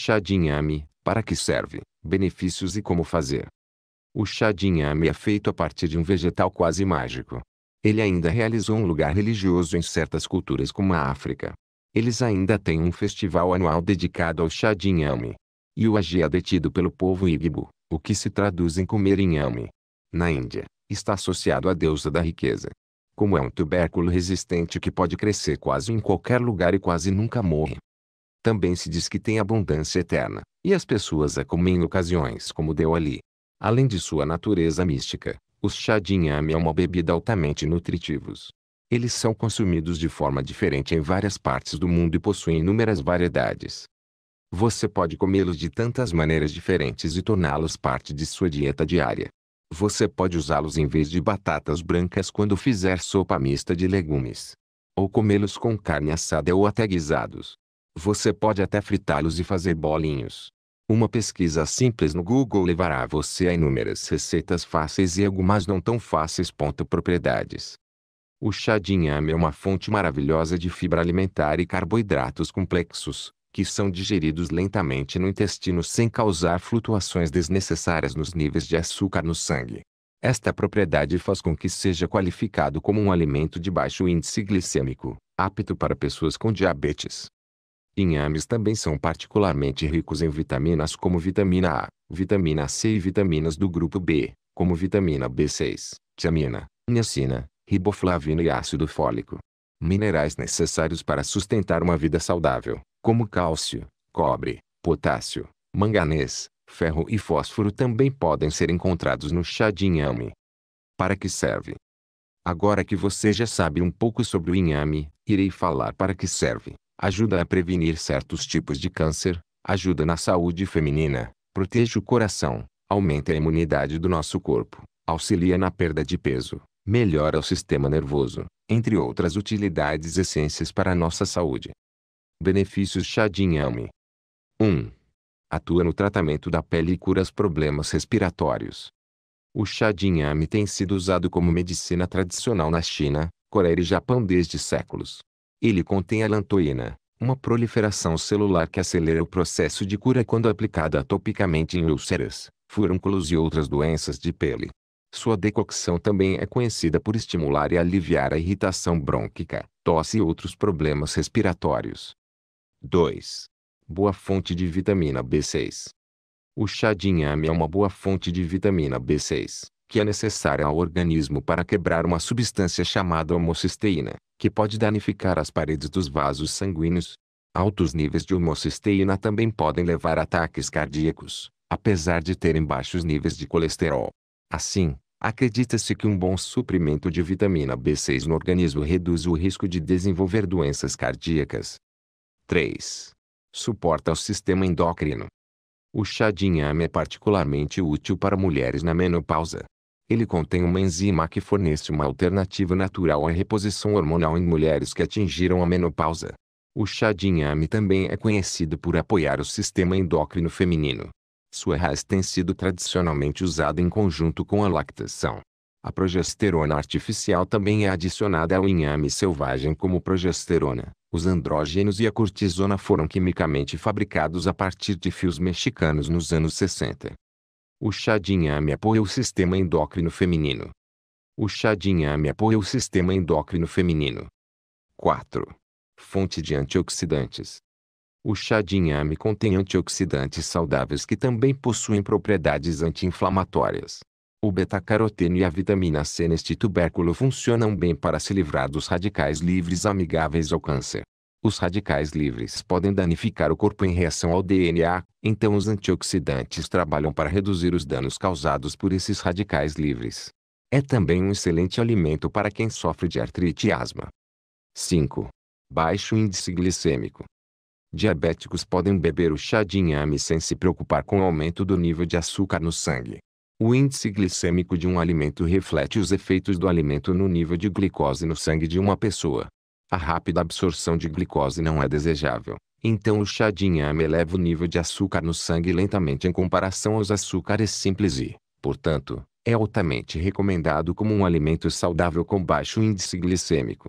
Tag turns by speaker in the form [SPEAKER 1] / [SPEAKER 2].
[SPEAKER 1] Chá de inhame, para que serve, benefícios e como fazer. O chá de inhame é feito a partir de um vegetal quase mágico. Ele ainda realizou um lugar religioso em certas culturas como a África. Eles ainda têm um festival anual dedicado ao chá de inhame. E o agi é detido pelo povo Igbo, o que se traduz em comer inhame. Na Índia, está associado à deusa da riqueza. Como é um tubérculo resistente que pode crescer quase em qualquer lugar e quase nunca morre, também se diz que tem abundância eterna, e as pessoas a comem em ocasiões como deu ali. Além de sua natureza mística, os chá de inhame é uma bebida altamente nutritivos. Eles são consumidos de forma diferente em várias partes do mundo e possuem inúmeras variedades. Você pode comê-los de tantas maneiras diferentes e torná-los parte de sua dieta diária. Você pode usá-los em vez de batatas brancas quando fizer sopa mista de legumes. Ou comê-los com carne assada ou até guisados. Você pode até fritá-los e fazer bolinhos. Uma pesquisa simples no Google levará você a inúmeras receitas fáceis e algumas não tão fáceis. Propriedades. O chá de inhame é uma fonte maravilhosa de fibra alimentar e carboidratos complexos, que são digeridos lentamente no intestino sem causar flutuações desnecessárias nos níveis de açúcar no sangue. Esta propriedade faz com que seja qualificado como um alimento de baixo índice glicêmico, apto para pessoas com diabetes. Inhames também são particularmente ricos em vitaminas como vitamina A, vitamina C e vitaminas do grupo B, como vitamina B6, tiamina, niacina, riboflavina e ácido fólico. Minerais necessários para sustentar uma vida saudável, como cálcio, cobre, potássio, manganês, ferro e fósforo também podem ser encontrados no chá de inhame. Para que serve? Agora que você já sabe um pouco sobre o inhame, irei falar para que serve ajuda a prevenir certos tipos de câncer, ajuda na saúde feminina, protege o coração, aumenta a imunidade do nosso corpo, auxilia na perda de peso, melhora o sistema nervoso, entre outras utilidades essências para a nossa saúde. Benefícios chá de inhame. 1. Atua no tratamento da pele e cura os problemas respiratórios. O chá de inhame tem sido usado como medicina tradicional na China, Coreia e Japão desde séculos. Ele contém a alantoína, uma proliferação celular que acelera o processo de cura quando aplicada topicamente em úlceras, furúnculos e outras doenças de pele. Sua decocção também é conhecida por estimular e aliviar a irritação brônquica, tosse e outros problemas respiratórios. 2. Boa fonte de vitamina B6. O chá de inhame é uma boa fonte de vitamina B6 que é necessária ao organismo para quebrar uma substância chamada homocisteína, que pode danificar as paredes dos vasos sanguíneos. Altos níveis de homocisteína também podem levar a ataques cardíacos, apesar de terem baixos níveis de colesterol. Assim, acredita-se que um bom suprimento de vitamina B6 no organismo reduz o risco de desenvolver doenças cardíacas. 3. Suporta o sistema endócrino. O chá de inhame é particularmente útil para mulheres na menopausa, ele contém uma enzima que fornece uma alternativa natural à reposição hormonal em mulheres que atingiram a menopausa. O chá de inhame também é conhecido por apoiar o sistema endócrino feminino. Sua raiz tem sido tradicionalmente usada em conjunto com a lactação. A progesterona artificial também é adicionada ao inhame selvagem como progesterona. Os andrógenos e a cortisona foram quimicamente fabricados a partir de fios mexicanos nos anos 60. O chá de inhame apoia o sistema endócrino feminino. O chá de inhame apoia o sistema endócrino feminino. 4. Fonte de antioxidantes. O chá de inhame contém antioxidantes saudáveis que também possuem propriedades anti-inflamatórias. O beta-caroteno e a vitamina C neste tubérculo funcionam bem para se livrar dos radicais livres amigáveis ao câncer. Os radicais livres podem danificar o corpo em reação ao DNA, então os antioxidantes trabalham para reduzir os danos causados por esses radicais livres. É também um excelente alimento para quem sofre de artrite e asma. 5. Baixo índice glicêmico. Diabéticos podem beber o chá de inhame sem se preocupar com o aumento do nível de açúcar no sangue. O índice glicêmico de um alimento reflete os efeitos do alimento no nível de glicose no sangue de uma pessoa. A rápida absorção de glicose não é desejável. Então o chá de inhame eleva o nível de açúcar no sangue lentamente em comparação aos açúcares simples e, portanto, é altamente recomendado como um alimento saudável com baixo índice glicêmico.